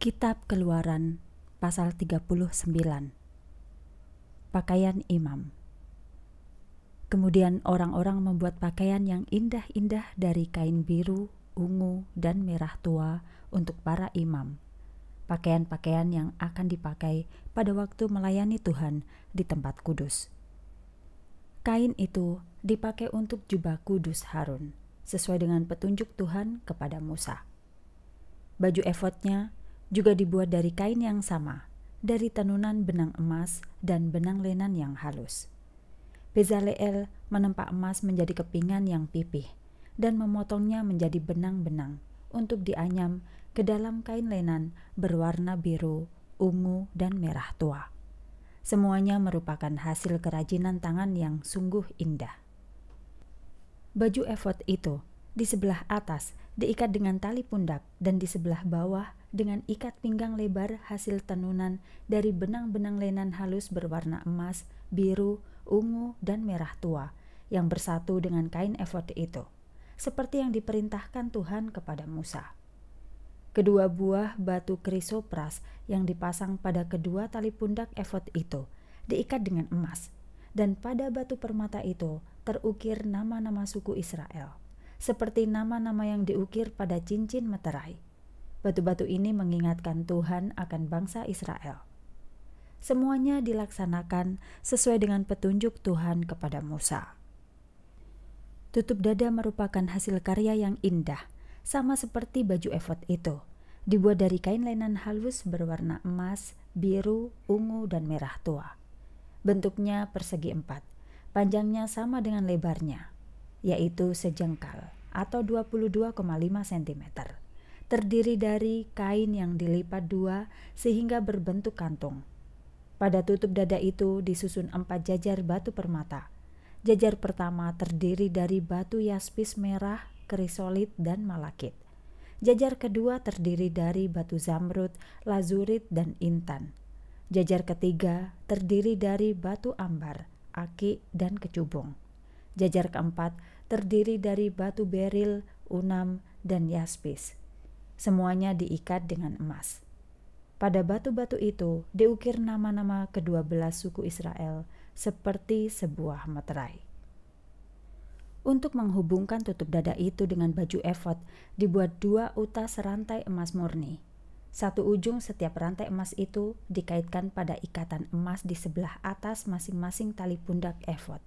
Kitab Keluaran pasal 39 Pakaian Imam Kemudian orang-orang membuat pakaian yang indah-indah dari kain biru, ungu, dan merah tua untuk para imam. Pakaian-pakaian yang akan dipakai pada waktu melayani Tuhan di tempat kudus. Kain itu dipakai untuk jubah kudus Harun, sesuai dengan petunjuk Tuhan kepada Musa. Baju efotnya juga dibuat dari kain yang sama, dari tenunan benang emas dan benang lenan yang halus. Bezalel menempa emas menjadi kepingan yang pipih dan memotongnya menjadi benang-benang untuk dianyam ke dalam kain lenan berwarna biru, ungu, dan merah tua. Semuanya merupakan hasil kerajinan tangan yang sungguh indah. Baju efot itu di sebelah atas diikat dengan tali pundak dan di sebelah bawah dengan ikat pinggang lebar hasil tenunan dari benang-benang lenan halus berwarna emas, biru, ungu, dan merah tua yang bersatu dengan kain efod itu, seperti yang diperintahkan Tuhan kepada Musa. Kedua buah batu krisopras yang dipasang pada kedua tali pundak efod itu diikat dengan emas, dan pada batu permata itu terukir nama-nama suku Israel, seperti nama-nama yang diukir pada cincin meterai Batu-batu ini mengingatkan Tuhan akan bangsa Israel. Semuanya dilaksanakan sesuai dengan petunjuk Tuhan kepada Musa. Tutup dada merupakan hasil karya yang indah, sama seperti baju efot itu. Dibuat dari kain lenan halus berwarna emas, biru, ungu, dan merah tua. Bentuknya persegi empat, panjangnya sama dengan lebarnya, yaitu sejengkal atau 22,5 cm terdiri dari kain yang dilipat dua sehingga berbentuk kantung. Pada tutup dada itu disusun empat jajar batu permata. Jajar pertama terdiri dari batu yaspis merah, krisolit, dan malakit. Jajar kedua terdiri dari batu zamrud, lazurit, dan intan. Jajar ketiga terdiri dari batu ambar, aki, dan kecubung. Jajar keempat terdiri dari batu beril, unam, dan yaspis semuanya diikat dengan emas. Pada batu-batu itu diukir nama-nama kedua belas suku Israel seperti sebuah meterai. Untuk menghubungkan tutup dada itu dengan baju efod, dibuat dua utas rantai emas murni. Satu ujung setiap rantai emas itu dikaitkan pada ikatan emas di sebelah atas masing-masing tali pundak efod,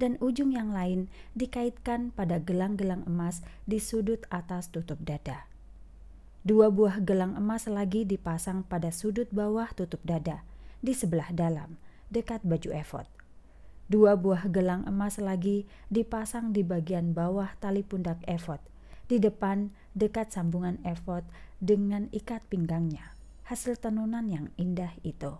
dan ujung yang lain dikaitkan pada gelang-gelang emas di sudut atas tutup dada. Dua buah gelang emas lagi dipasang pada sudut bawah tutup dada, di sebelah dalam, dekat baju efod. Dua buah gelang emas lagi dipasang di bagian bawah tali pundak efod, di depan dekat sambungan efod dengan ikat pinggangnya, hasil tenunan yang indah itu.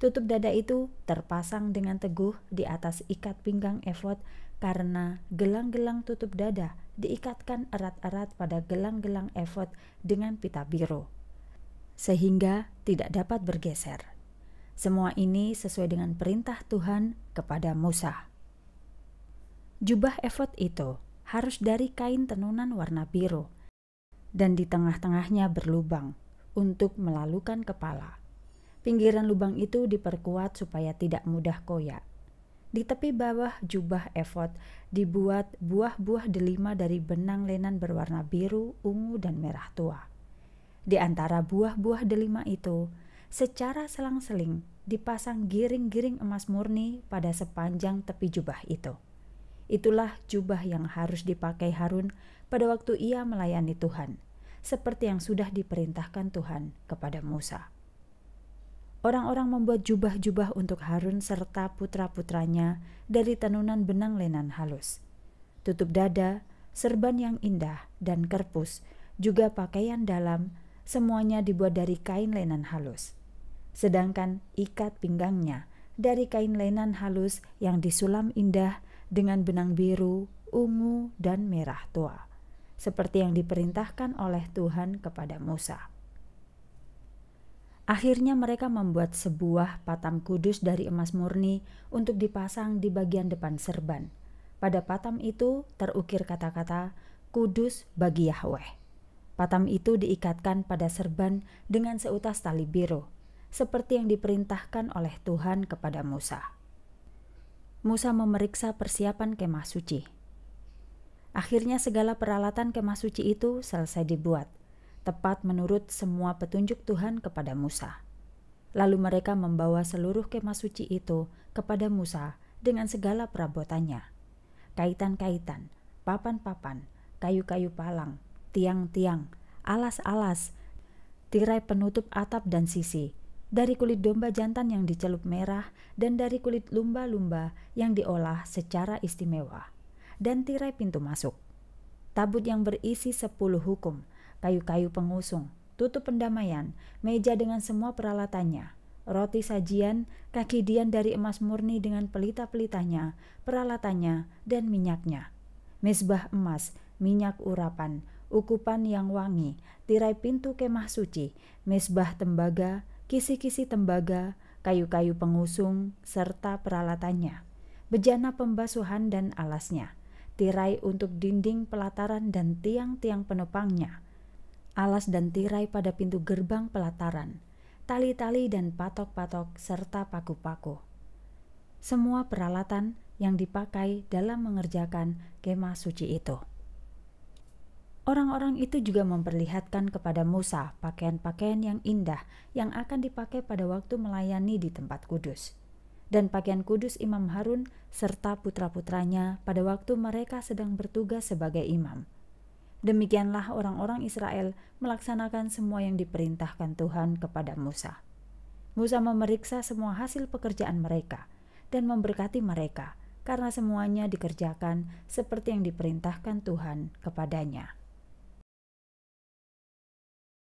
Tutup dada itu terpasang dengan teguh di atas ikat pinggang efod karena gelang-gelang tutup dada diikatkan erat-erat pada gelang-gelang efod dengan pita biru, sehingga tidak dapat bergeser. Semua ini sesuai dengan perintah Tuhan kepada Musa. Jubah efod itu harus dari kain tenunan warna biru dan di tengah-tengahnya berlubang untuk melalukan kepala. Pinggiran lubang itu diperkuat supaya tidak mudah koyak. Di tepi bawah jubah efod dibuat buah-buah delima dari benang lenan berwarna biru, ungu, dan merah tua. Di antara buah-buah delima itu, secara selang-seling dipasang giring-giring emas murni pada sepanjang tepi jubah itu. Itulah jubah yang harus dipakai Harun pada waktu ia melayani Tuhan, seperti yang sudah diperintahkan Tuhan kepada Musa orang-orang membuat jubah-jubah untuk Harun serta putra-putranya dari tenunan benang lenan halus. Tutup dada, serban yang indah, dan kerpus, juga pakaian dalam, semuanya dibuat dari kain lenan halus. Sedangkan ikat pinggangnya dari kain lenan halus yang disulam indah dengan benang biru, ungu, dan merah tua, seperti yang diperintahkan oleh Tuhan kepada Musa. Akhirnya mereka membuat sebuah patam kudus dari emas murni untuk dipasang di bagian depan serban. Pada patam itu terukir kata-kata kudus bagi Yahweh. Patam itu diikatkan pada serban dengan seutas tali biru, seperti yang diperintahkan oleh Tuhan kepada Musa. Musa memeriksa persiapan kemah suci. Akhirnya segala peralatan kemah suci itu selesai dibuat – tepat menurut semua petunjuk Tuhan kepada Musa. Lalu mereka membawa seluruh kemah suci itu kepada Musa dengan segala perabotannya. Kaitan-kaitan, papan-papan, kayu-kayu palang, tiang-tiang, alas-alas, tirai penutup atap dan sisi, dari kulit domba jantan yang dicelup merah dan dari kulit lumba-lumba yang diolah secara istimewa, dan tirai pintu masuk. Tabut yang berisi sepuluh hukum, kayu-kayu pengusung, tutup pendamaian, meja dengan semua peralatannya, roti sajian, kaki dian dari emas murni dengan pelita-pelitanya, peralatannya, dan minyaknya. Mesbah emas, minyak urapan, ukupan yang wangi, tirai pintu kemah suci, mesbah tembaga, kisi-kisi tembaga, kayu-kayu pengusung, serta peralatannya, bejana pembasuhan dan alasnya, tirai untuk dinding pelataran dan tiang-tiang penopangnya, alas dan tirai pada pintu gerbang pelataran, tali-tali dan patok-patok serta paku-paku. Semua peralatan yang dipakai dalam mengerjakan kemah suci itu. Orang-orang itu juga memperlihatkan kepada Musa pakaian-pakaian yang indah yang akan dipakai pada waktu melayani di tempat kudus dan pakaian kudus Imam Harun serta putra-putranya pada waktu mereka sedang bertugas sebagai imam. Demikianlah orang-orang Israel melaksanakan semua yang diperintahkan Tuhan kepada Musa. Musa memeriksa semua hasil pekerjaan mereka dan memberkati mereka karena semuanya dikerjakan seperti yang diperintahkan Tuhan kepadanya.